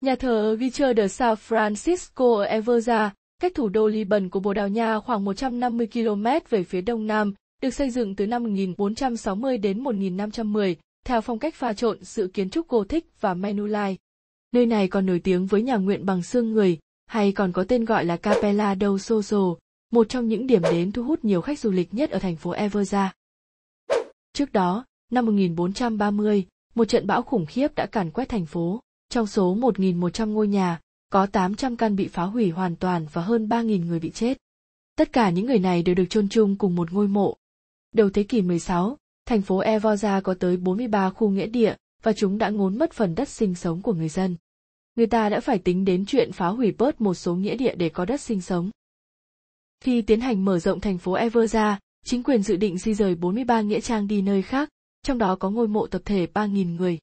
Nhà thờ Gicher de San Francisco ở Evora, cách thủ đô Liban của Bồ Đào Nha khoảng 150 km về phía đông nam, được xây dựng từ năm 1460 đến 1510, theo phong cách pha trộn sự kiến trúc Gothic và Menulai. Nơi này còn nổi tiếng với nhà nguyện bằng xương người, hay còn có tên gọi là Capella del Soso, một trong những điểm đến thu hút nhiều khách du lịch nhất ở thành phố Evora. Trước đó, năm 1430, một trận bão khủng khiếp đã càn quét thành phố. Trong số 1.100 ngôi nhà, có 800 căn bị phá hủy hoàn toàn và hơn 3.000 người bị chết. Tất cả những người này đều được chôn chung cùng một ngôi mộ. Đầu thế kỷ 16, thành phố Evoja có tới 43 khu nghĩa địa và chúng đã ngốn mất phần đất sinh sống của người dân. Người ta đã phải tính đến chuyện phá hủy bớt một số nghĩa địa để có đất sinh sống. Khi tiến hành mở rộng thành phố Everja, chính quyền dự định di rời 43 nghĩa trang đi nơi khác, trong đó có ngôi mộ tập thể 3.000 người.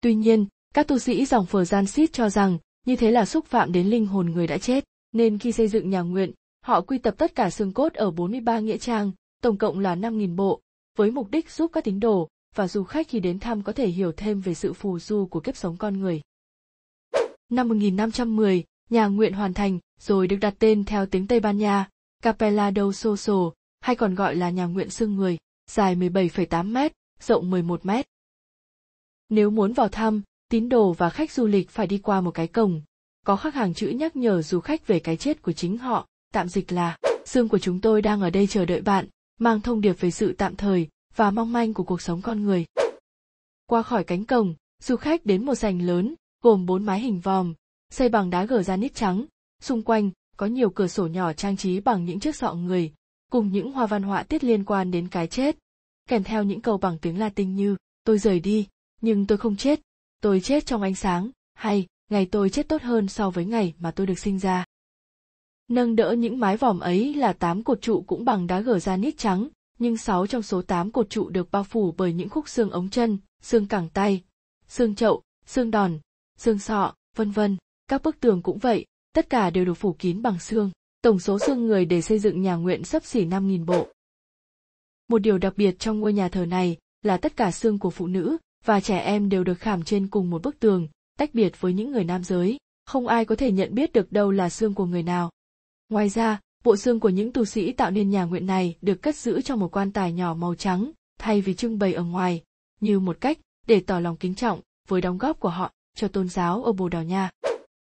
Tuy nhiên, các tu sĩ dòng phở gian xít cho rằng, như thế là xúc phạm đến linh hồn người đã chết, nên khi xây dựng nhà nguyện, họ quy tập tất cả xương cốt ở 43 nghĩa trang, tổng cộng là 5.000 bộ, với mục đích giúp các tín đồ và du khách khi đến thăm có thể hiểu thêm về sự phù du của kiếp sống con người. Năm 1510, nhà nguyện hoàn thành rồi được đặt tên theo tiếng Tây Ban Nha, Capella del Soso, hay còn gọi là nhà nguyện xương người, dài 17,8 mét, rộng 11 mét. Nếu muốn vào thăm, tín đồ và khách du lịch phải đi qua một cái cổng có khắc hàng chữ nhắc nhở du khách về cái chết của chính họ tạm dịch là xương của chúng tôi đang ở đây chờ đợi bạn mang thông điệp về sự tạm thời và mong manh của cuộc sống con người qua khỏi cánh cổng du khách đến một sành lớn gồm bốn mái hình vòm xây bằng đá gờ ra nít trắng xung quanh có nhiều cửa sổ nhỏ trang trí bằng những chiếc sọ người cùng những hoa văn họa tiết liên quan đến cái chết kèm theo những câu bằng tiếng latin như tôi rời đi nhưng tôi không chết tôi chết trong ánh sáng hay ngày tôi chết tốt hơn so với ngày mà tôi được sinh ra nâng đỡ những mái vòm ấy là tám cột trụ cũng bằng đá gờ ra nít trắng nhưng sáu trong số tám cột trụ được bao phủ bởi những khúc xương ống chân xương cẳng tay xương chậu xương đòn xương sọ vân vân các bức tường cũng vậy tất cả đều được phủ kín bằng xương tổng số xương người để xây dựng nhà nguyện sấp xỉ năm nghìn bộ. Một điều đặc biệt trong ngôi nhà thờ này là tất cả xương của phụ nữ và trẻ em đều được khảm trên cùng một bức tường, tách biệt với những người nam giới, không ai có thể nhận biết được đâu là xương của người nào. Ngoài ra, bộ xương của những tu sĩ tạo nên nhà nguyện này được cất giữ trong một quan tài nhỏ màu trắng, thay vì trưng bày ở ngoài, như một cách để tỏ lòng kính trọng với đóng góp của họ cho tôn giáo ở Bồ Đào Nha.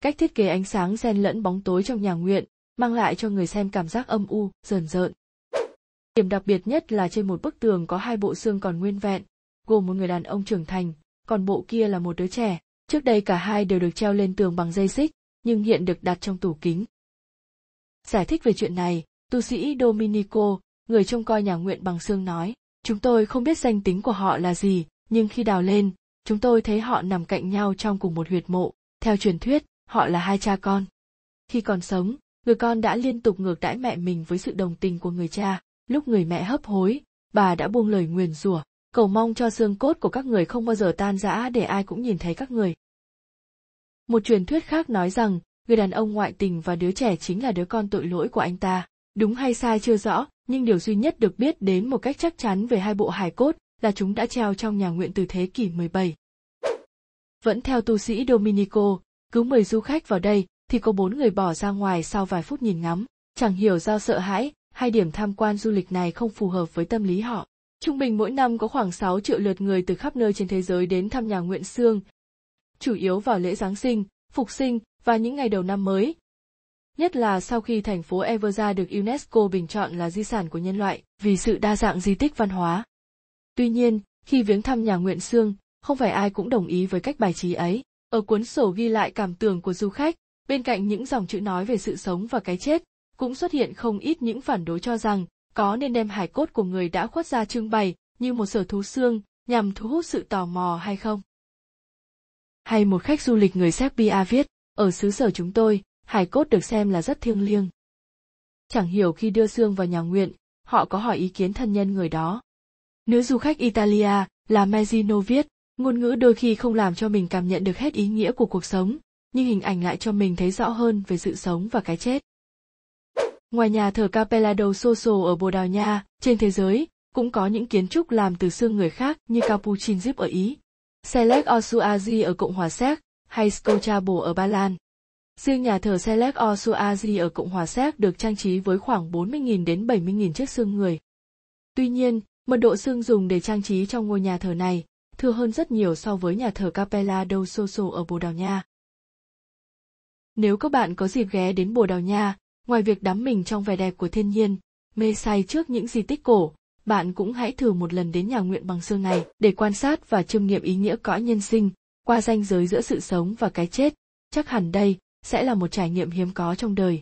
Cách thiết kế ánh sáng xen lẫn bóng tối trong nhà nguyện mang lại cho người xem cảm giác âm u, rờn rợn. Điểm đặc biệt nhất là trên một bức tường có hai bộ xương còn nguyên vẹn, gồm một người đàn ông trưởng thành, còn bộ kia là một đứa trẻ. Trước đây cả hai đều được treo lên tường bằng dây xích, nhưng hiện được đặt trong tủ kính. Giải thích về chuyện này, tu sĩ Dominico, người trông coi nhà nguyện bằng xương nói, chúng tôi không biết danh tính của họ là gì, nhưng khi đào lên, chúng tôi thấy họ nằm cạnh nhau trong cùng một huyệt mộ. Theo truyền thuyết, họ là hai cha con. Khi còn sống, người con đã liên tục ngược đãi mẹ mình với sự đồng tình của người cha. Lúc người mẹ hấp hối, bà đã buông lời nguyền rủa, cầu mong cho xương cốt của các người không bao giờ tan rã để ai cũng nhìn thấy các người. Một truyền thuyết khác nói rằng, người đàn ông ngoại tình và đứa trẻ chính là đứa con tội lỗi của anh ta. Đúng hay sai chưa rõ, nhưng điều duy nhất được biết đến một cách chắc chắn về hai bộ hài cốt là chúng đã treo trong nhà nguyện từ thế kỷ 17. Vẫn theo tu sĩ Dominico, cứ 10 du khách vào đây thì có bốn người bỏ ra ngoài sau vài phút nhìn ngắm, chẳng hiểu do sợ hãi hay điểm tham quan du lịch này không phù hợp với tâm lý họ. Trung bình mỗi năm có khoảng 6 triệu lượt người từ khắp nơi trên thế giới đến thăm nhà Nguyện Sương, chủ yếu vào lễ Giáng sinh, Phục sinh và những ngày đầu năm mới. Nhất là sau khi thành phố Everza được UNESCO bình chọn là di sản của nhân loại vì sự đa dạng di tích văn hóa. Tuy nhiên, khi viếng thăm nhà Nguyện Sương, không phải ai cũng đồng ý với cách bài trí ấy. Ở cuốn sổ ghi lại cảm tưởng của du khách, bên cạnh những dòng chữ nói về sự sống và cái chết, cũng xuất hiện không ít những phản đối cho rằng có nên đem hải cốt của người đã khuất ra trưng bày như một sở thú xương nhằm thu hút sự tò mò hay không? Hay một khách du lịch người Serbia viết, ở xứ sở chúng tôi, hải cốt được xem là rất thiêng liêng. Chẳng hiểu khi đưa xương vào nhà nguyện, họ có hỏi ý kiến thân nhân người đó. Nữ du khách Italia là Mezzino viết, ngôn ngữ đôi khi không làm cho mình cảm nhận được hết ý nghĩa của cuộc sống, nhưng hình ảnh lại cho mình thấy rõ hơn về sự sống và cái chết. Ngoài nhà thờ Capella đầu Soso ở Bồ Đào Nha, trên thế giới, cũng có những kiến trúc làm từ xương người khác như Capuchin Zip ở Ý, Selec Osuazi ở Cộng hòa Séc hay Skochabo ở Ba Lan. Riêng nhà thờ Selec Osuazi ở Cộng hòa Séc được trang trí với khoảng 40.000 đến 70.000 chiếc xương người. Tuy nhiên, mật độ xương dùng để trang trí trong ngôi nhà thờ này thưa hơn rất nhiều so với nhà thờ Capella del Soso ở Bồ Đào Nha. Nếu các bạn có dịp ghé đến Bồ Đào Nha, ngoài việc đắm mình trong vẻ đẹp của thiên nhiên mê say trước những di tích cổ bạn cũng hãy thử một lần đến nhà nguyện bằng xương này để quan sát và chiêm nghiệm ý nghĩa cõi nhân sinh qua ranh giới giữa sự sống và cái chết chắc hẳn đây sẽ là một trải nghiệm hiếm có trong đời